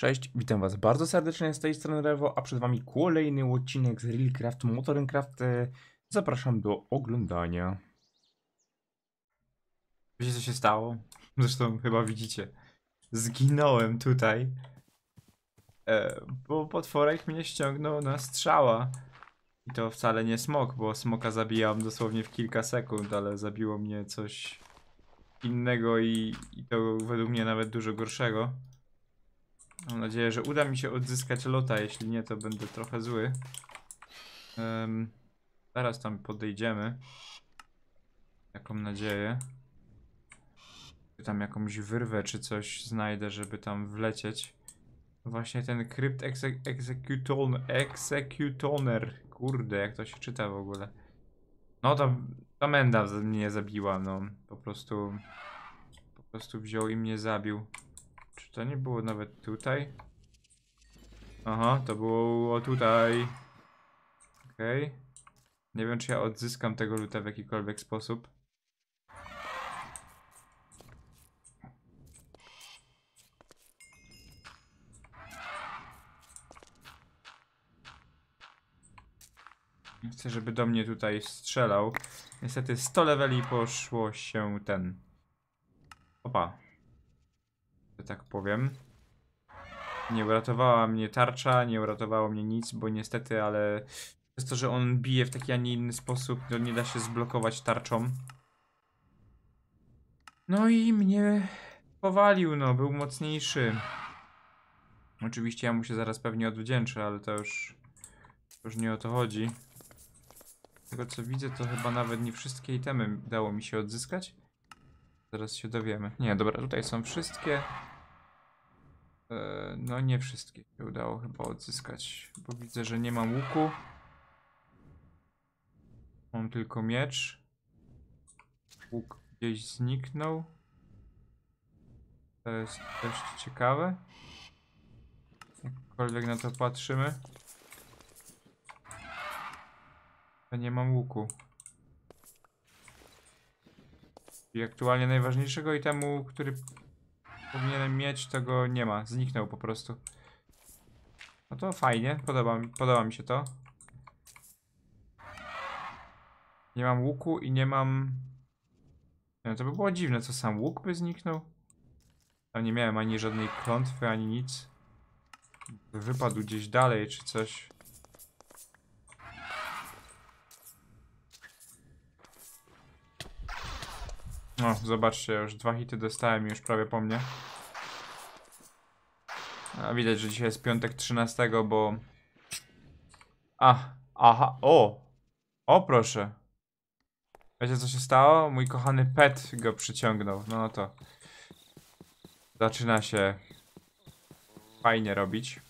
Cześć, witam was bardzo serdecznie z tej strony Rewo, a przed wami kolejny odcinek z Realcraft Motorencraft. E, zapraszam do oglądania. Wiecie co się stało? Zresztą chyba widzicie. Zginąłem tutaj. E, bo potworek mnie ściągnął na strzała. I to wcale nie smok, bo smoka zabijałem dosłownie w kilka sekund, ale zabiło mnie coś innego i, i to według mnie nawet dużo gorszego. Mam nadzieję, że uda mi się odzyskać lota, jeśli nie to będę trochę zły. Um, zaraz tam podejdziemy. mam nadzieję. Czy tam jakąś wyrwę czy coś znajdę, żeby tam wlecieć. Właśnie ten Crypt executor executon Executoner. Kurde, jak to się czyta w ogóle. No to ta menda mnie zabiła, no. Po prostu... Po prostu wziął i mnie zabił. Czy to nie było nawet tutaj? Aha, to było tutaj. Okej. Okay. Nie wiem, czy ja odzyskam tego luta w jakikolwiek sposób. Chcę, żeby do mnie tutaj strzelał. Niestety 100 leveli poszło się ten. Opa że tak powiem. Nie uratowała mnie tarcza, nie uratowało mnie nic, bo niestety, ale przez to, że on bije w taki, a nie inny sposób, to nie da się zblokować tarczą. No i mnie powalił, no, był mocniejszy. Oczywiście ja mu się zaraz pewnie odwdzięczę, ale to już, już nie o to chodzi. Z tego co widzę, to chyba nawet nie wszystkie itemy dało mi się odzyskać. Zaraz się dowiemy. Nie, dobra, tutaj są wszystkie. E, no nie wszystkie się udało chyba odzyskać, bo widzę, że nie mam łuku. Mam tylko miecz. Łuk gdzieś zniknął. To jest dość ciekawe. Jakkolwiek na to patrzymy. Ja nie mam łuku. I aktualnie najważniejszego itemu, który powinienem mieć, tego nie ma. Zniknął po prostu. No to fajnie, podoba, podoba mi się to. Nie mam łuku i nie mam... No to by było dziwne, co sam łuk by zniknął. Tam nie miałem ani żadnej klątwy, ani nic. Wypadł gdzieś dalej czy coś. No, zobaczcie, już dwa hity dostałem już prawie po mnie. A widać, że dzisiaj jest piątek 13, bo... A, aha, o! O proszę! Wiecie co się stało? Mój kochany pet go przyciągnął, no, no to... Zaczyna się... Fajnie robić.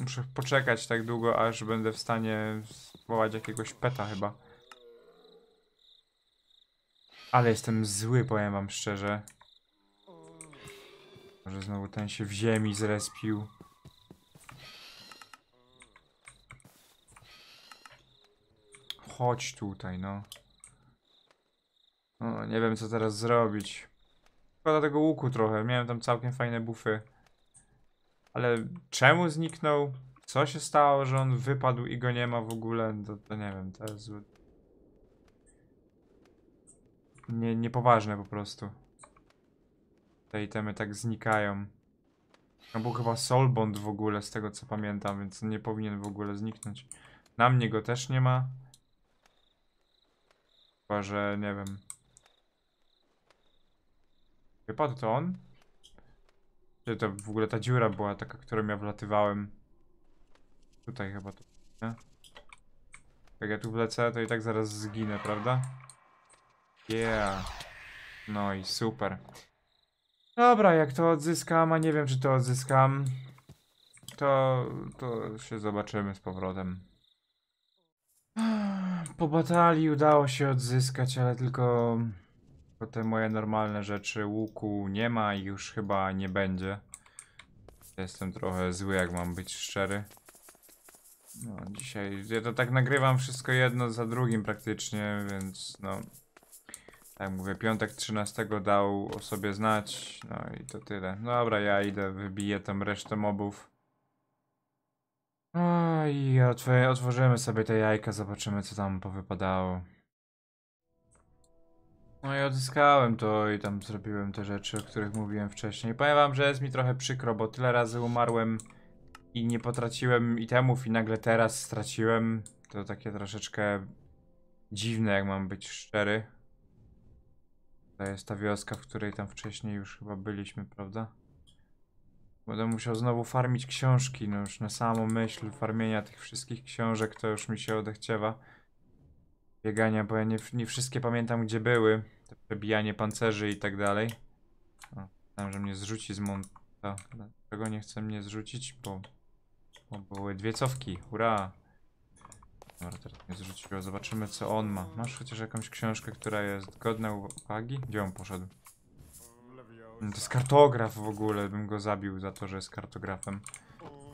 Muszę poczekać tak długo, aż będę w stanie spowodować jakiegoś peta chyba. Ale jestem zły, powiem wam szczerze. Może znowu ten się w ziemi zrespił. Chodź tutaj, no. No, nie wiem co teraz zrobić. Szkoda tego łuku trochę, miałem tam całkiem fajne bufy. Ale czemu zniknął? Co się stało, że on wypadł i go nie ma w ogóle? To, no, to nie wiem, to jest nie, niepoważne po prostu. Te itemy tak znikają. No bo chyba solbond w ogóle z tego co pamiętam, więc nie powinien w ogóle zniknąć. Na mnie go też nie ma. Chyba, że nie wiem. Wypadł to on? Czy to w ogóle ta dziura była taka, którą ja wlatywałem? Tutaj chyba to, nie? Jak ja tu wlecę, to i tak zaraz zginę, prawda? Yeah. No i super. Dobra, jak to odzyskam, a nie wiem czy to odzyskam, to, to się zobaczymy z powrotem. Po batalii udało się odzyskać, ale tylko te moje normalne rzeczy. Łuku nie ma i już chyba nie będzie. Jestem trochę zły, jak mam być szczery. No, dzisiaj ja to tak nagrywam wszystko jedno za drugim praktycznie, więc no... Tak mówię, piątek 13 dał o sobie znać. No i to tyle. No dobra, ja idę, wybiję tam resztę mobów. No i otworzymy sobie te jajka, zobaczymy co tam powypadało. No i odzyskałem to i tam zrobiłem te rzeczy, o których mówiłem wcześniej. Powiem wam, że jest mi trochę przykro, bo tyle razy umarłem i nie potraciłem itemów i nagle teraz straciłem. To takie troszeczkę dziwne, jak mam być szczery. To jest ta wioska, w której tam wcześniej już chyba byliśmy, prawda? Będę musiał znowu farmić książki, no już na samą myśl farmienia tych wszystkich książek to już mi się odechciewa. Biegania, bo ja nie, nie wszystkie pamiętam gdzie były. Te przebijanie pancerzy i tak dalej. O, że mnie zrzuci z monta. Dlaczego nie chce mnie zrzucić? Bo, bo były dwie cofki, hurra! Dobra, teraz zrzuciło. Zobaczymy, co on ma. Masz chociaż jakąś książkę, która jest godna uwagi? Gdzie on poszedł? No to jest kartograf w ogóle. Bym go zabił za to, że jest kartografem.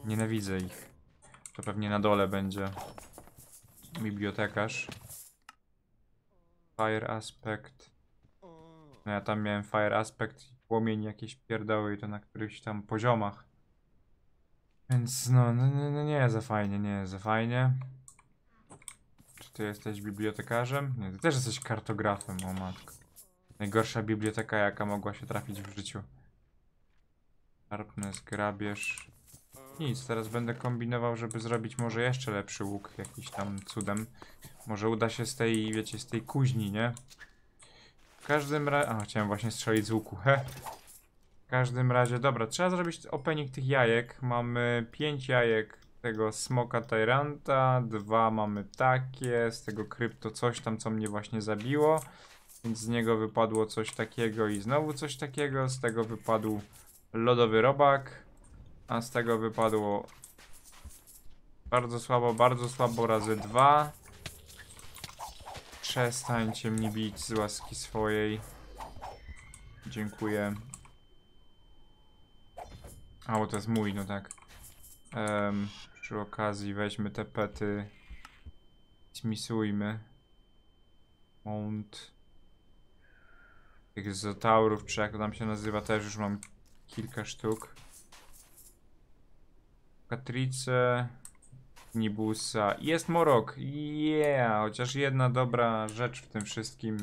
Nienawidzę ich. To pewnie na dole będzie bibliotekarz. Fire aspect. No ja tam miałem fire aspect i płomień jakieś pierdoły i to na którychś tam poziomach. Więc no, no, no, no za fajnie, nie jest za fajnie. Ty jesteś bibliotekarzem? Nie, ty też jesteś kartografem, o matko. Najgorsza biblioteka, jaka mogła się trafić w życiu. Sharpness, grabież. Nic, teraz będę kombinował, żeby zrobić może jeszcze lepszy łuk jakiś tam cudem. Może uda się z tej, wiecie, z tej kuźni, nie? W każdym razie... A, chciałem właśnie strzelić z łuku, he. W każdym razie, dobra, trzeba zrobić opening tych jajek. Mamy 5 jajek, tego Smoka Tyranta, dwa mamy takie, z tego krypto coś tam, co mnie właśnie zabiło, więc z niego wypadło coś takiego i znowu coś takiego, z tego wypadł lodowy robak, a z tego wypadło bardzo słabo, bardzo słabo razy dwa. Przestańcie mnie bić z łaski swojej. Dziękuję. A, bo to jest mój, no tak. Um, przy okazji weźmy te pety. Smisujmy. Mount. Tych zotaurów, czy jak to tam się nazywa, też już mam kilka sztuk. Katrice. Nibusa. Jest Morok. Yeah, chociaż jedna dobra rzecz w tym wszystkim,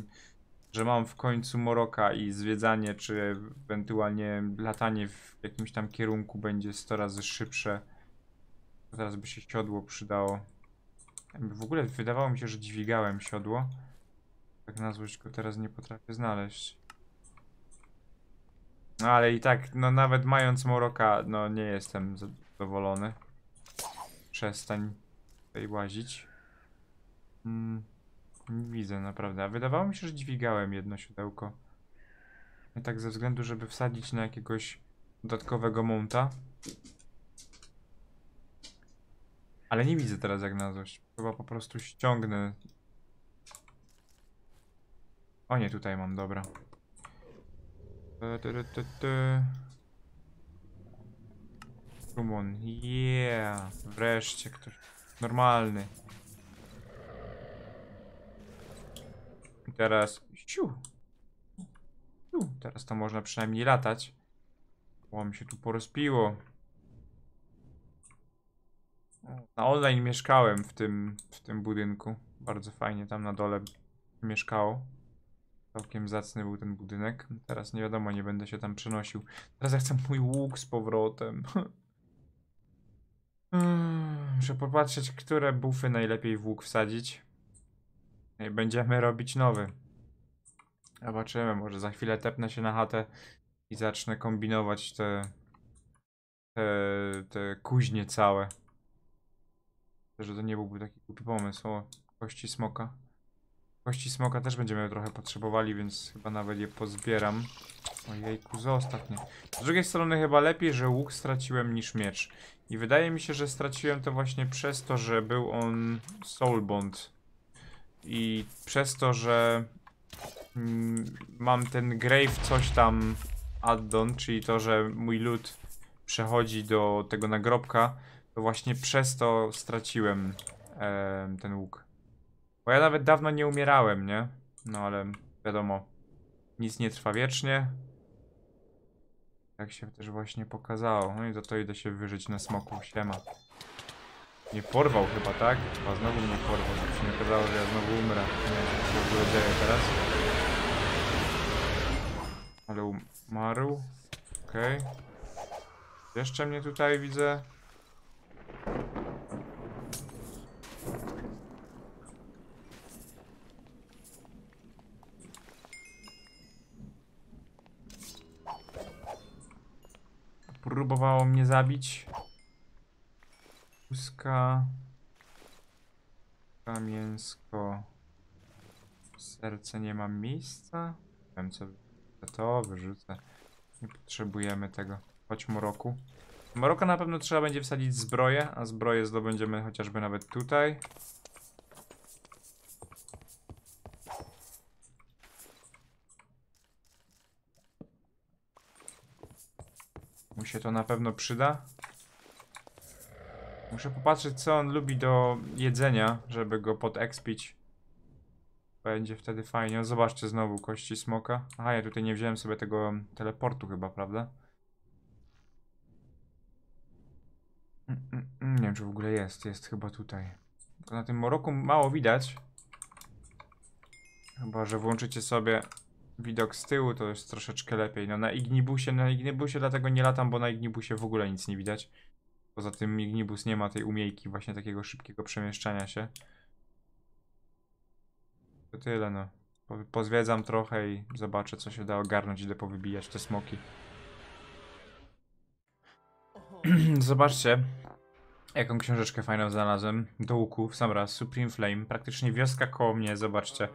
że mam w końcu Moroka i zwiedzanie, czy ewentualnie latanie w jakimś tam kierunku będzie 100 razy szybsze zaraz by się siodło przydało. W ogóle wydawało mi się, że dźwigałem siodło. Tak na złość go teraz nie potrafię znaleźć. No ale i tak, no nawet mając Moroka, no nie jestem zadowolony. Przestań tutaj łazić. Mm, nie widzę naprawdę, a wydawało mi się, że dźwigałem jedno siodełko. I no, tak ze względu, żeby wsadzić na jakiegoś dodatkowego monta. Ale nie widzę teraz jak na złość. Chyba po prostu ściągnę. O nie, tutaj mam, dobra. Rumon, e, yeah. Wreszcie ktoś normalny. I teraz... Siu. Siu. Teraz to można przynajmniej latać. Bo mi się tu porozpiło na online mieszkałem w tym, w tym budynku. Bardzo fajnie tam na dole mieszkało. Całkiem zacny był ten budynek. Teraz nie wiadomo, nie będę się tam przenosił. Teraz ja chcę mój łuk z powrotem. Hmm, muszę popatrzeć, które bufy najlepiej w łuk wsadzić. I będziemy robić nowy. Zobaczymy, może za chwilę tepnę się na chatę i zacznę kombinować te, te, te kuźnie całe że to nie byłby taki głupi pomysł. O, kości smoka. Kości smoka też będziemy trochę potrzebowali, więc chyba nawet je pozbieram. Ojejku, za ostatnie. Z drugiej strony chyba lepiej, że łuk straciłem niż miecz. I wydaje mi się, że straciłem to właśnie przez to, że był on soulbond. I przez to, że mm, mam ten grave coś tam addon, czyli to, że mój lud przechodzi do tego nagrobka, to właśnie przez to straciłem e, ten łuk. Bo ja nawet dawno nie umierałem, nie? No ale wiadomo, nic nie trwa wiecznie. Tak się też właśnie pokazało. No i za to idę się wyżyć na smoku, siema. Nie porwał chyba, tak? Chyba znowu mnie porwał, żeby tak się nie okazało, że ja znowu umrę. Nie wiem, co się dzieje teraz. Ale umarł. Okej. Okay. Jeszcze mnie tutaj widzę. próbowało mnie zabić. Puska. Kamięsko. serce nie mam miejsca. Wiem co to wyrzucę. Nie potrzebujemy tego. Chodź Moroku. Moroka na pewno trzeba będzie wsadzić zbroję, a zbroję zdobędziemy chociażby nawet tutaj. Mu się to na pewno przyda. Muszę popatrzeć, co on lubi do jedzenia, żeby go podekspić. Będzie wtedy fajnie. O, zobaczcie znowu kości smoka. Aha, ja tutaj nie wziąłem sobie tego teleportu chyba, prawda? Mm, mm, mm, nie wiem, czy w ogóle jest. Jest chyba tutaj. na tym Moroku mało widać. Chyba, że włączycie sobie widok z tyłu to jest troszeczkę lepiej. No na Ignibusie, na Ignibusie dlatego nie latam, bo na Ignibusie w ogóle nic nie widać. Poza tym Ignibus nie ma tej umiejki właśnie takiego szybkiego przemieszczania się. To tyle no. pozwiedzam trochę i zobaczę co się da ogarnąć, idę powybijać te smoki. Zobaczcie, jaką książeczkę fajną znalazłem. Do łuku, w sam raz, Supreme Flame. Praktycznie wioska koło mnie, zobaczcie.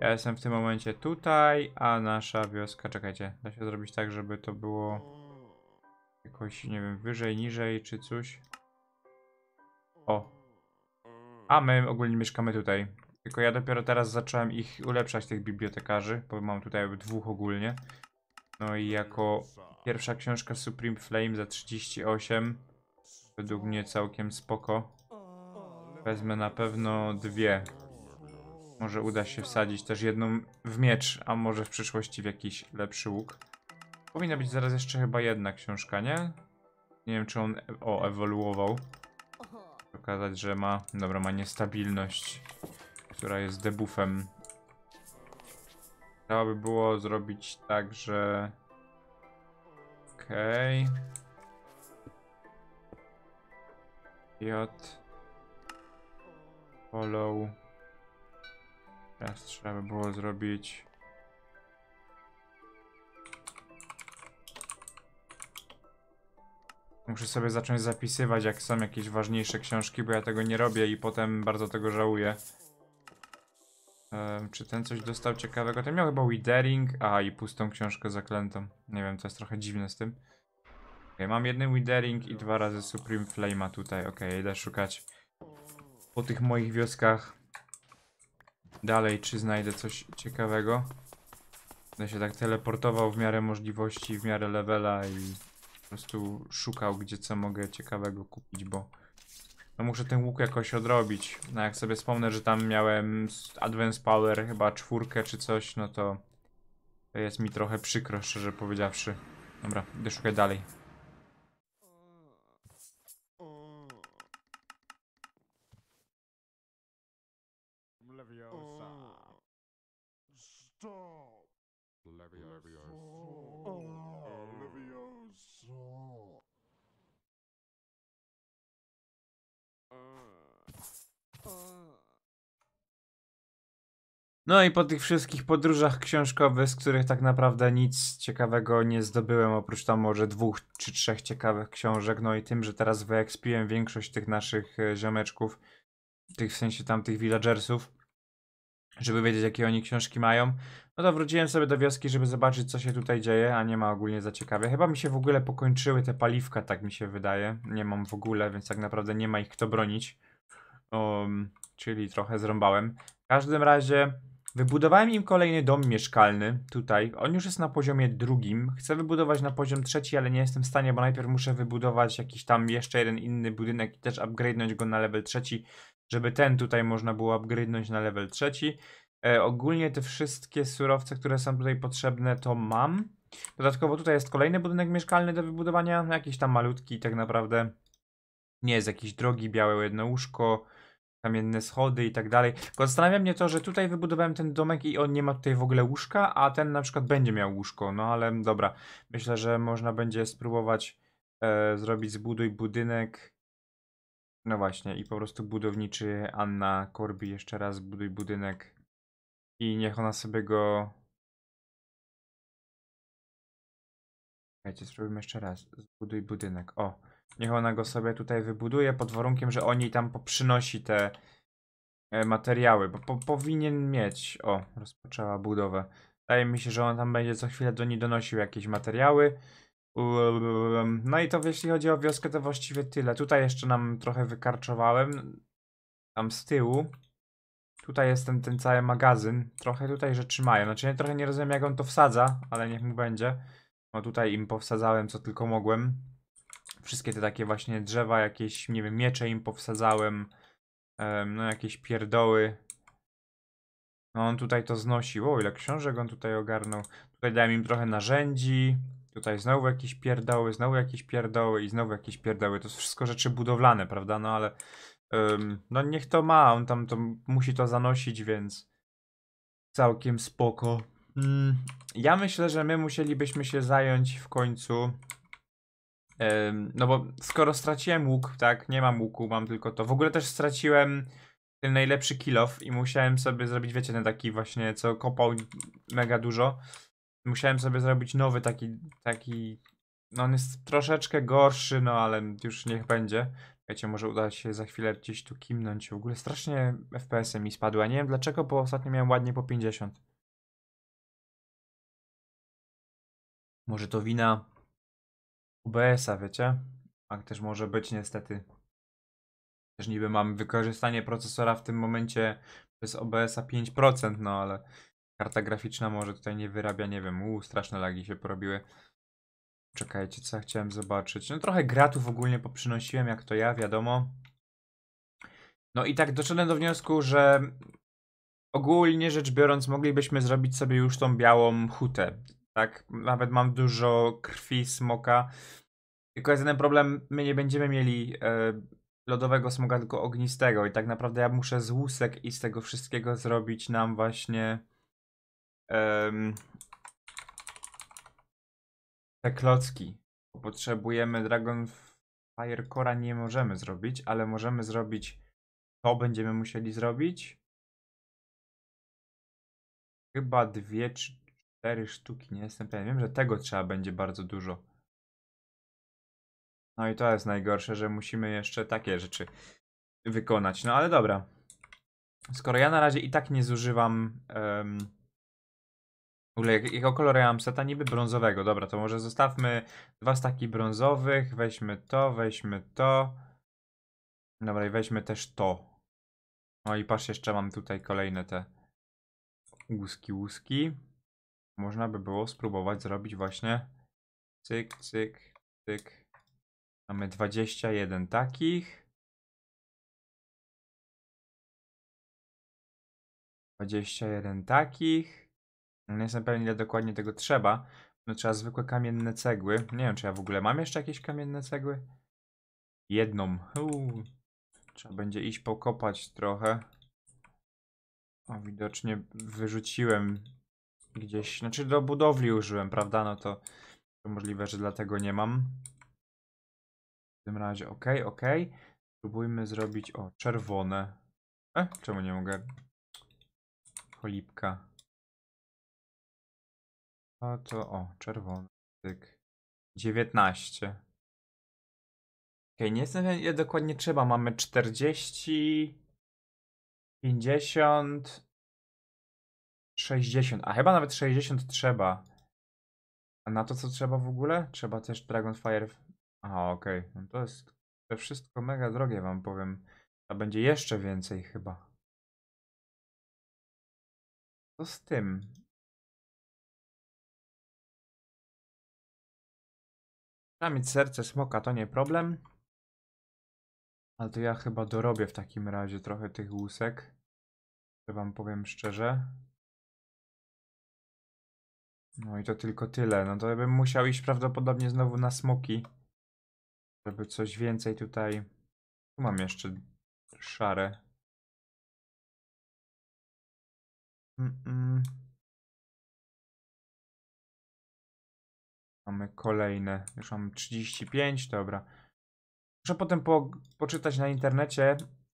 Ja jestem w tym momencie tutaj, a nasza wioska, czekajcie, da się zrobić tak, żeby to było jakoś, nie wiem, wyżej, niżej czy coś. O. A my ogólnie mieszkamy tutaj. Tylko ja dopiero teraz zacząłem ich ulepszać, tych bibliotekarzy, bo mam tutaj dwóch ogólnie. No i jako pierwsza książka Supreme Flame za 38, według mnie całkiem spoko. Wezmę na pewno dwie może uda się wsadzić też jedną w miecz, a może w przyszłości w jakiś lepszy łuk. Powinna być zaraz jeszcze chyba jedna książka, nie? Nie wiem, czy on e- o, ewoluował. Pokazać, że ma, dobra, ma niestabilność, która jest debuffem. Trzeba by było zrobić tak, że... Okej. Okay. J. Follow. Teraz trzeba by było zrobić... Muszę sobie zacząć zapisywać, jak są jakieś ważniejsze książki, bo ja tego nie robię i potem bardzo tego żałuję. Um, czy ten coś dostał ciekawego? Ten miał chyba Withering. A, i pustą książkę zaklętą. Nie wiem, to jest trochę dziwne z tym. Okay, mam jeden Withering i dwa razy Supreme Flame'a tutaj. Okej, okay, idę szukać po tych moich wioskach dalej, czy znajdę coś ciekawego. Będę się tak teleportował w miarę możliwości, w miarę levela i po prostu szukał, gdzie co mogę ciekawego kupić, bo no muszę ten łuk jakoś odrobić. No jak sobie wspomnę, że tam miałem Advance Power chyba czwórkę czy coś, no to jest mi trochę przykro, szczerze powiedziawszy. Dobra, idę szukać dalej. No i po tych wszystkich podróżach książkowych, z których tak naprawdę nic ciekawego nie zdobyłem, oprócz tam może dwóch czy trzech ciekawych książek, no i tym, że teraz wyekspiłem większość tych naszych e, ziomeczków, tych w sensie tamtych villagersów, żeby wiedzieć jakie oni książki mają, no to wróciłem sobie do wioski, żeby zobaczyć co się tutaj dzieje, a nie ma ogólnie za ciekawie. Chyba mi się w ogóle pokończyły te paliwka, tak mi się wydaje. Nie mam w ogóle, więc tak naprawdę nie ma ich kto bronić. Um, czyli trochę zrąbałem. W każdym razie Wybudowałem im kolejny dom mieszkalny tutaj. On już jest na poziomie drugim. Chcę wybudować na poziom trzeci, ale nie jestem w stanie, bo najpierw muszę wybudować jakiś tam jeszcze jeden inny budynek i też upgrade'nąć go na level trzeci, żeby ten tutaj można było upgrade'nąć na level trzeci. E, ogólnie te wszystkie surowce, które są tutaj potrzebne, to mam. Dodatkowo tutaj jest kolejny budynek mieszkalny do wybudowania, jakiś tam malutki tak naprawdę. Nie jest jakiś drogi, białe jedno łóżko kamienne schody i tak dalej. Tylko zastanawia mnie to, że tutaj wybudowałem ten domek i on nie ma tutaj w ogóle łóżka, a ten na przykład będzie miał łóżko. No ale dobra, myślę, że można będzie spróbować e, zrobić zbuduj budynek. No właśnie i po prostu budowniczy Anna Korbi jeszcze raz zbuduj budynek i niech ona sobie go... Słuchajcie, spróbujmy jeszcze raz. Zbuduj budynek. O, Niech ona go sobie tutaj wybuduje, pod warunkiem, że oni tam poprzynosi te e, materiały, bo po powinien mieć. O, rozpoczęła budowę. Wydaje mi się, że on tam będzie co chwilę do niej donosił jakieś materiały. No i to jeśli chodzi o wioskę, to właściwie tyle. Tutaj jeszcze nam trochę wykarczowałem. Tam z tyłu. Tutaj jest ten, ten cały magazyn. Trochę tutaj rzeczy mają. Znaczy ja trochę nie rozumiem jak on to wsadza, ale niech mu będzie. No tutaj im powsadzałem co tylko mogłem wszystkie te takie właśnie drzewa, jakieś, nie wiem, miecze im powsadzałem, no jakieś pierdoły. No on tutaj to znosił, o ile książek on tutaj ogarnął. Tutaj dałem im trochę narzędzi, tutaj znowu jakieś pierdoły, znowu jakieś pierdoły i znowu jakieś pierdoły. To są wszystko rzeczy budowlane, prawda? No ale um, no niech to ma, on tam to musi to zanosić, więc całkiem spoko. Mm, ja myślę, że my musielibyśmy się zająć w końcu no bo skoro straciłem łuk, tak, nie mam łuku, mam tylko to. W ogóle też straciłem ten najlepszy kilof i musiałem sobie zrobić, wiecie, ten taki właśnie, co kopał mega dużo. Musiałem sobie zrobić nowy taki, taki, no on jest troszeczkę gorszy, no ale już niech będzie. Wiecie, może uda się za chwilę gdzieś tu kimnąć. W ogóle strasznie FPS-y mi spadły, a nie wiem dlaczego, bo ostatnio miałem ładnie po 50. Może to wina OBS-a, wiecie? Tak też może być niestety. Też niby mam wykorzystanie procesora w tym momencie przez OBS-a 5%, no ale karta graficzna może tutaj nie wyrabia, nie wiem, uuu, straszne lagi się porobiły. Czekajcie, co ja chciałem zobaczyć. No trochę gratów ogólnie poprzynosiłem, jak to ja, wiadomo. No i tak doszedłem do wniosku, że ogólnie rzecz biorąc moglibyśmy zrobić sobie już tą białą hutę. Tak, nawet mam dużo krwi smoka. Tylko jest jeden problem, my nie będziemy mieli e, lodowego smoka, tylko ognistego. I tak naprawdę ja muszę z łusek i z tego wszystkiego zrobić nam właśnie te klocki. Bo potrzebujemy Dragon Fire nie możemy zrobić, ale możemy zrobić to będziemy musieli zrobić. Chyba dwie czy Cztery sztuki, nie jestem pewien. Wiem, że tego trzeba będzie bardzo dużo. No i to jest najgorsze, że musimy jeszcze takie rzeczy wykonać. No ale dobra. Skoro ja na razie i tak nie zużywam... Um, w ogóle jak, kolor ja mam seta niby brązowego. Dobra, to może zostawmy dwa staki brązowych. Weźmy to, weźmy to. Dobra i weźmy też to. No i patrz, jeszcze mam tutaj kolejne te łuski, łuski można by było spróbować zrobić właśnie cyk, cyk, cyk. Mamy 21 takich. 21 takich. No nie jestem pewien ile dokładnie tego trzeba. No trzeba zwykłe kamienne cegły. Nie wiem czy ja w ogóle mam jeszcze jakieś kamienne cegły. Jedną. Uu. Trzeba będzie iść pokopać trochę. O, widocznie wyrzuciłem gdzieś. Znaczy do budowli użyłem, prawda? No to, to możliwe, że dlatego nie mam. W tym razie ok, ok. Spróbujmy zrobić, o, czerwone. E, czemu nie mogę? Cholipka. A to, o, czerwony. Tyk. 19. Okej, okay, nie jestem ile dokładnie trzeba. Mamy 40, 50, 60, a chyba nawet 60 trzeba. A na to co trzeba w ogóle? Trzeba też Dragonfire. Aha, okej. Okay. No to jest to wszystko mega drogie, wam powiem. A będzie jeszcze więcej chyba. Co z tym? Trzeba mieć serce smoka, to nie problem. Ale to ja chyba dorobię w takim razie trochę tych łusek. To wam powiem szczerze. No i to tylko tyle. No to bym musiał iść prawdopodobnie znowu na smoki. Żeby coś więcej tutaj... Tu mam jeszcze szare. Mm -mm. Mamy kolejne. Już mam 35, dobra. Muszę potem po, poczytać na internecie,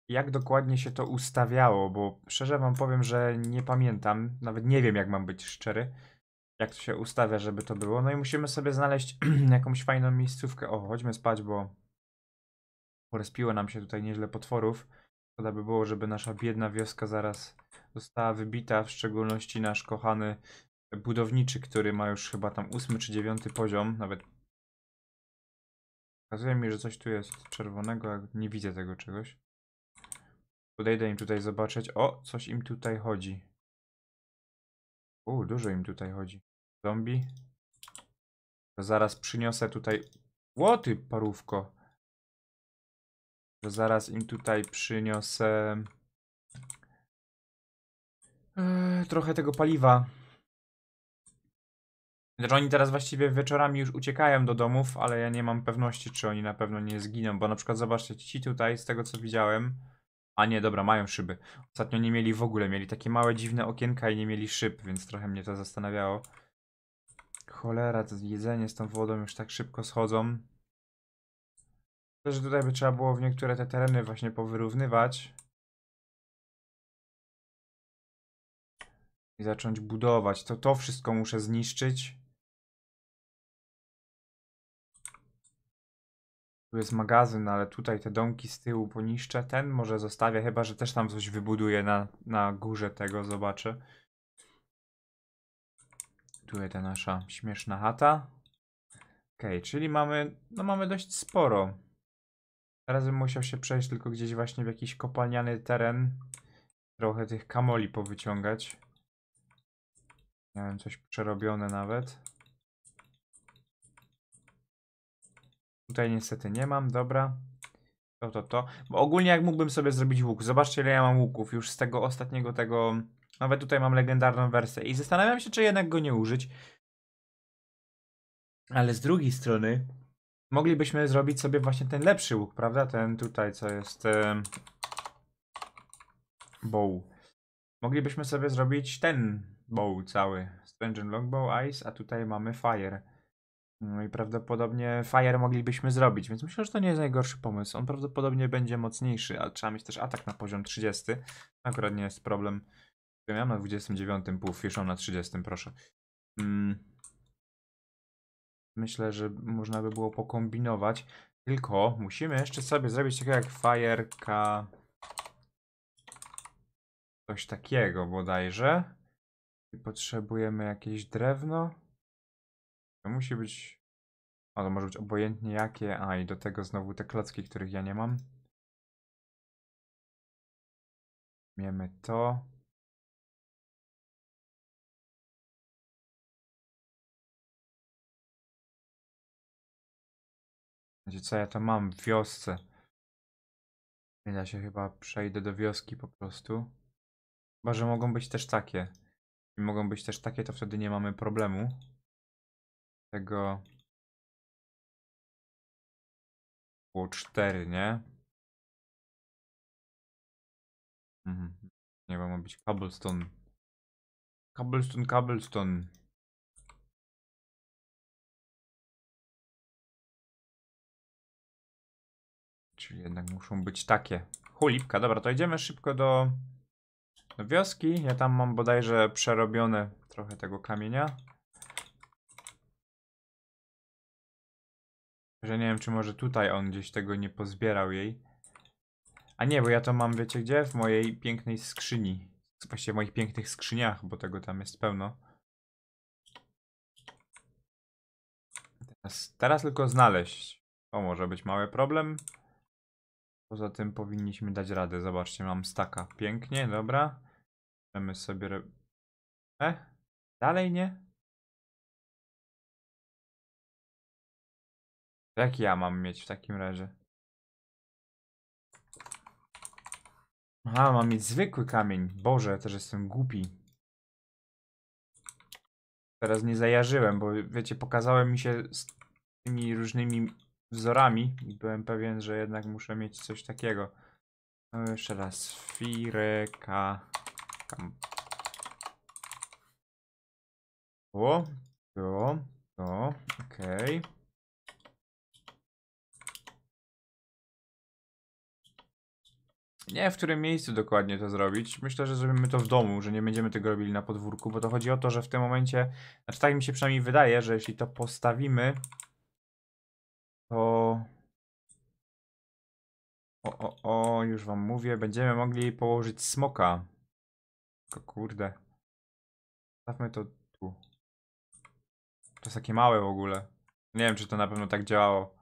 jak dokładnie się to ustawiało, bo szczerze wam powiem, że nie pamiętam. Nawet nie wiem, jak mam być szczery jak to się ustawia, żeby to było. No i musimy sobie znaleźć jakąś fajną miejscówkę. O, chodźmy spać, bo respiło nam się tutaj nieźle potworów. Szkoda by było, żeby nasza biedna wioska zaraz została wybita, w szczególności nasz kochany budowniczy, który ma już chyba tam ósmy czy dziewiąty poziom, nawet Pokazuje mi, że coś tu jest czerwonego, a nie widzę tego czegoś. Podejdę im tutaj zobaczyć. O, coś im tutaj chodzi. U, dużo im tutaj chodzi. Zombie. To zaraz przyniosę tutaj... Łoty parówko. To zaraz im tutaj przyniosę... Yy, trochę tego paliwa. Znaczy oni teraz właściwie wieczorami już uciekają do domów, ale ja nie mam pewności, czy oni na pewno nie zginą, bo na przykład zobaczcie, ci tutaj, z tego co widziałem... A nie, dobra, mają szyby. Ostatnio nie mieli w ogóle, mieli takie małe dziwne okienka i nie mieli szyb, więc trochę mnie to zastanawiało. Cholera, to jedzenie z tą wodą już tak szybko schodzą. Też tutaj by trzeba było w niektóre te tereny właśnie powyrównywać. I zacząć budować. To to wszystko muszę zniszczyć. Tu jest magazyn, ale tutaj te domki z tyłu poniszczę. Ten może zostawię, chyba że też tam coś wybuduję na, na górze tego, zobaczę. Tu jest ta nasza śmieszna chata. Okej, okay, czyli mamy, no mamy dość sporo. Razem musiał się przejść tylko gdzieś właśnie w jakiś kopalniany teren. Trochę tych kamoli powyciągać. Miałem coś przerobione nawet. Tutaj niestety nie mam, dobra. To, to, to. Bo ogólnie jak mógłbym sobie zrobić łuk. Zobaczcie ile ja mam łuków już z tego ostatniego tego nawet tutaj mam legendarną wersję i zastanawiam się, czy jednak go nie użyć. Ale z drugiej strony moglibyśmy zrobić sobie właśnie ten lepszy łuk, prawda? Ten tutaj, co jest... Um, bow. Moglibyśmy sobie zrobić ten bow cały. Stringent Longbow Ice, a tutaj mamy Fire. No i prawdopodobnie Fire moglibyśmy zrobić, więc myślę, że to nie jest najgorszy pomysł. On prawdopodobnie będzie mocniejszy, a trzeba mieć też atak na poziom 30. Akurat nie jest problem. Ja miałem na 29, pół fiszą na 30, proszę. Mm. Myślę, że można by było pokombinować. Tylko musimy jeszcze sobie zrobić takiego jak fajerka. Coś takiego bodajże. I potrzebujemy jakieś drewno. To musi być... O, to może być obojętnie jakie. A i do tego znowu te klocki, których ja nie mam. Miemy to. Znaczy co ja to mam w wiosce? Nie da się chyba, przejdę do wioski po prostu. Chyba, że mogą być też takie. I mogą być też takie, to wtedy nie mamy problemu. Tego... Było 4, nie? Mhm. Nie, ma być cobblestone. Cobblestone, cobblestone. jednak muszą być takie. Hulipka, dobra, to idziemy szybko do, do wioski. Ja tam mam bodajże przerobione trochę tego kamienia. Że nie wiem, czy może tutaj on gdzieś tego nie pozbierał jej. A nie, bo ja to mam, wiecie gdzie? W mojej pięknej skrzyni. Właściwie w moich pięknych skrzyniach, bo tego tam jest pełno. Teraz, teraz tylko znaleźć. To może być mały problem. Poza tym powinniśmy dać radę. Zobaczcie, mam staka. Pięknie, dobra. Możemy sobie... E? Dalej nie? Jak ja mam mieć w takim razie? Aha, mam mieć zwykły kamień. Boże, też jestem głupi. Teraz nie zajarzyłem, bo wiecie, pokazałem mi się z tymi różnymi wzorami i byłem pewien, że jednak muszę mieć coś takiego. No jeszcze raz. Fireka. Kam. O, to, to, okej. Okay. Nie w którym miejscu dokładnie to zrobić. Myślę, że zrobimy to w domu, że nie będziemy tego robili na podwórku, bo to chodzi o to, że w tym momencie, znaczy tak mi się przynajmniej wydaje, że jeśli to postawimy to... O, o, o, już wam mówię, będziemy mogli położyć smoka. Tylko kurde. Stawmy to tu. To jest takie małe w ogóle. Nie wiem, czy to na pewno tak działało.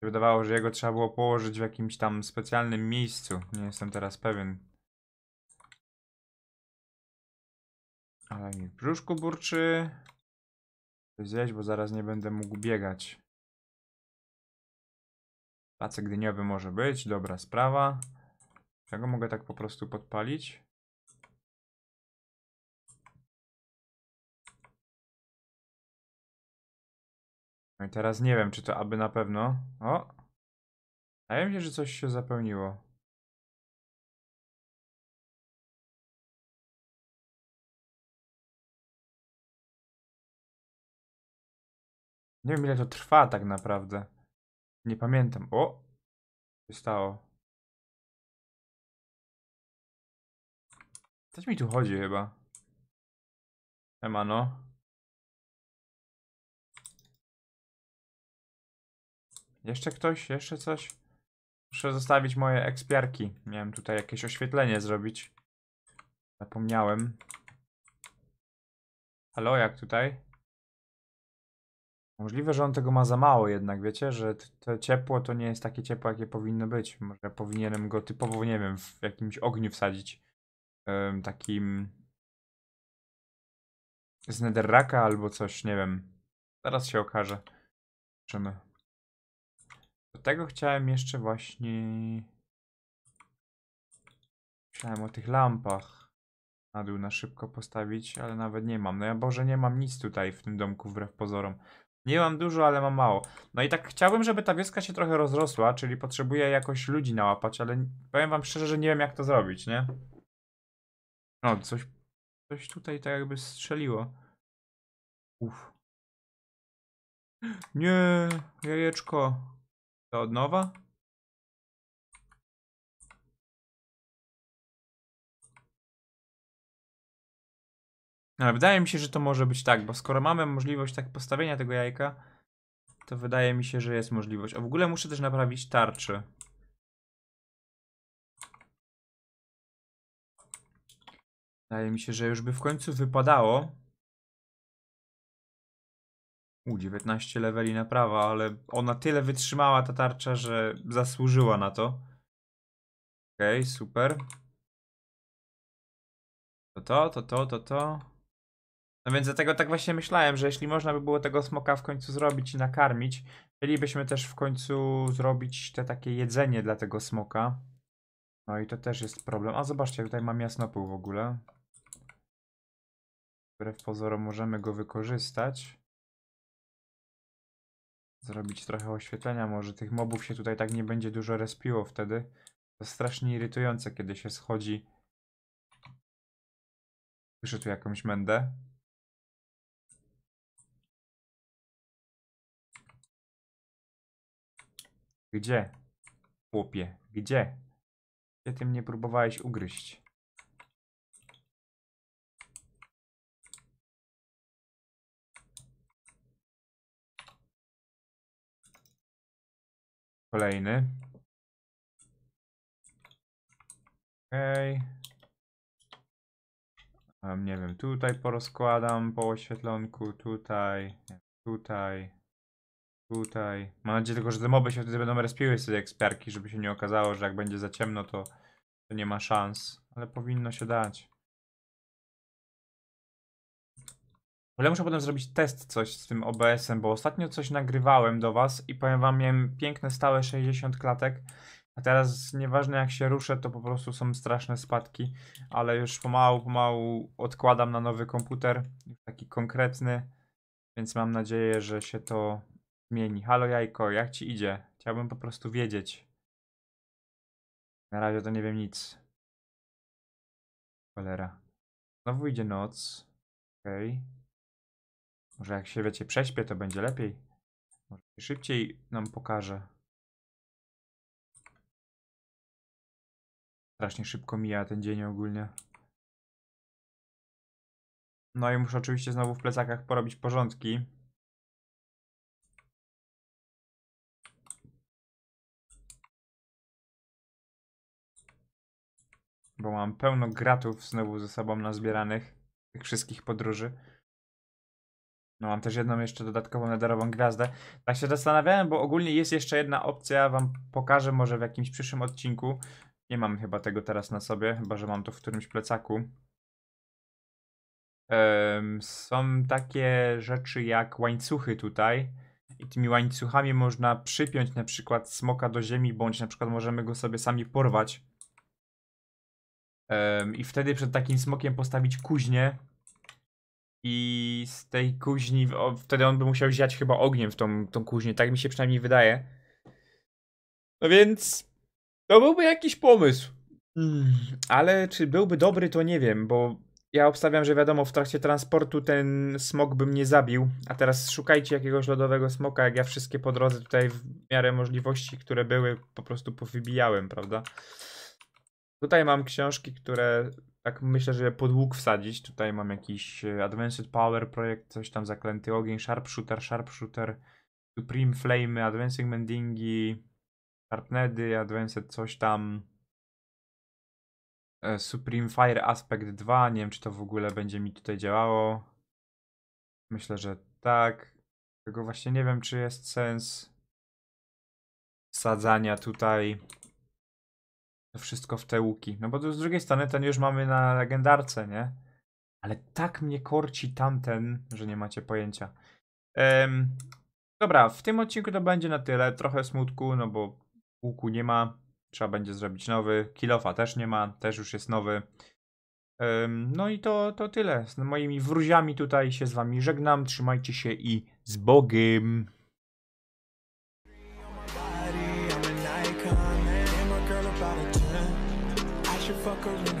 Się wydawało, że jego trzeba było położyć w jakimś tam specjalnym miejscu. Nie jestem teraz pewien. Ale mi w brzuszku burczy. Coś zjeść, bo zaraz nie będę mógł biegać. Placek dyniowy może być, dobra sprawa. Ja go mogę tak po prostu podpalić. No i teraz nie wiem, czy to aby na pewno. O! A ja mi że coś się zapełniło. Nie wiem ile to trwa tak naprawdę. Nie pamiętam. O! Co się stało? Coś mi tu chodzi chyba. Emano. Jeszcze ktoś? Jeszcze coś? Muszę zostawić moje ekspiarki. Miałem tutaj jakieś oświetlenie zrobić. Zapomniałem. Halo, jak tutaj? Możliwe, że on tego ma za mało jednak, wiecie, że to ciepło to nie jest takie ciepło, jakie powinno być. Może powinienem go typowo, nie wiem, w jakimś ogniu wsadzić. takim... Z netherraka albo coś, nie wiem. Zaraz się okaże. Zobaczymy. Do tego chciałem jeszcze właśnie... Myślałem o tych lampach. Na dół na szybko postawić, ale nawet nie mam. No ja Boże, nie mam nic tutaj w tym domku wbrew pozorom. Nie mam dużo, ale mam mało. No i tak chciałbym, żeby ta wioska się trochę rozrosła, czyli potrzebuję jakoś ludzi nałapać, ale powiem wam szczerze, że nie wiem jak to zrobić, nie? No, coś, coś tutaj tak jakby strzeliło. Uff. Nie, jajeczko. To od nowa? No, ale wydaje mi się, że to może być tak, bo skoro mamy możliwość tak postawienia tego jajka, to wydaje mi się, że jest możliwość. A w ogóle muszę też naprawić tarczy. Wydaje mi się, że już by w końcu wypadało. U, 19 leveli naprawa, ale ona tyle wytrzymała ta tarcza, że zasłużyła na to. Okej, okay, super. To to, to to, to to. No więc dlatego tak właśnie myślałem, że jeśli można by było tego smoka w końcu zrobić i nakarmić, chcielibyśmy też w końcu zrobić te takie jedzenie dla tego smoka. No i to też jest problem. A zobaczcie, tutaj mam jasnopół w ogóle. Wbrew pozorom możemy go wykorzystać. Zrobić trochę oświetlenia może. Tych mobów się tutaj tak nie będzie dużo respiło wtedy. To strasznie irytujące, kiedy się schodzi. Słyszę tu jakąś mędę. Gdzie? Chłopie, gdzie? Gdzie ty mnie próbowałeś ugryźć? Kolejny. Okej. Okay. Um, nie wiem, tutaj porozkładam po oświetlonku, tutaj, tutaj. Tutaj. Mam nadzieję tylko, że te moby się wtedy będą respiły z tej ekspiarki, żeby się nie okazało, że jak będzie za ciemno, to, to nie ma szans. Ale powinno się dać. Ale muszę potem zrobić test coś z tym OBS-em, bo ostatnio coś nagrywałem do was i powiem wam, miałem piękne stałe 60 klatek, a teraz nieważne jak się ruszę, to po prostu są straszne spadki, ale już pomału, pomału odkładam na nowy komputer, taki konkretny, więc mam nadzieję, że się to zmieni. Halo jajko, jak ci idzie? Chciałbym po prostu wiedzieć. Na razie to nie wiem nic. Cholera. Znowu idzie noc. Okej. Okay. Może jak się, wiecie, prześpię, to będzie lepiej. Może szybciej nam pokaże. Strasznie szybko mija ten dzień ogólnie. No i muszę oczywiście znowu w plecakach porobić porządki. bo mam pełno gratów znowu ze sobą nazbieranych, tych wszystkich podróży. No mam też jedną jeszcze dodatkową nederową gwiazdę. Tak się zastanawiałem, bo ogólnie jest jeszcze jedna opcja, wam pokażę może w jakimś przyszłym odcinku. Nie mam chyba tego teraz na sobie, chyba że mam to w którymś plecaku. Um, są takie rzeczy jak łańcuchy tutaj. I tymi łańcuchami można przypiąć na przykład smoka do ziemi, bądź na przykład możemy go sobie sami porwać. Um, I wtedy przed takim smokiem postawić kuźnię. I z tej kuźni, o, wtedy on by musiał ziać chyba ogniem w tą, tą kuźnię. Tak mi się przynajmniej wydaje. No więc to byłby jakiś pomysł. Mm, ale czy byłby dobry, to nie wiem, bo ja obstawiam, że wiadomo, w trakcie transportu ten smok by mnie zabił. A teraz szukajcie jakiegoś lodowego smoka, jak ja wszystkie po drodze tutaj w miarę możliwości, które były, po prostu powybijałem, prawda? Tutaj mam książki, które tak myślę, że podłóg wsadzić. Tutaj mam jakiś e, Advanced Power projekt, coś tam Zaklęty Ogień, Sharpshooter, Sharpshooter, Supreme Flame, Advancing Mendingi, Sharpnedy, Advanced coś tam. E, Supreme Fire Aspect 2, nie wiem czy to w ogóle będzie mi tutaj działało. Myślę, że tak. Tego właśnie nie wiem, czy jest sens sadzania tutaj to wszystko w te łuki. No bo to z drugiej strony ten już mamy na legendarce, nie? Ale tak mnie korci tamten, że nie macie pojęcia. Um, dobra, w tym odcinku to będzie na tyle. Trochę smutku, no bo łuku nie ma. Trzeba będzie zrobić nowy. Kilofa też nie ma, też już jest nowy. Um, no i to, to tyle. Z moimi wróziami tutaj się z wami żegnam. Trzymajcie się i z Bogiem. Gracias.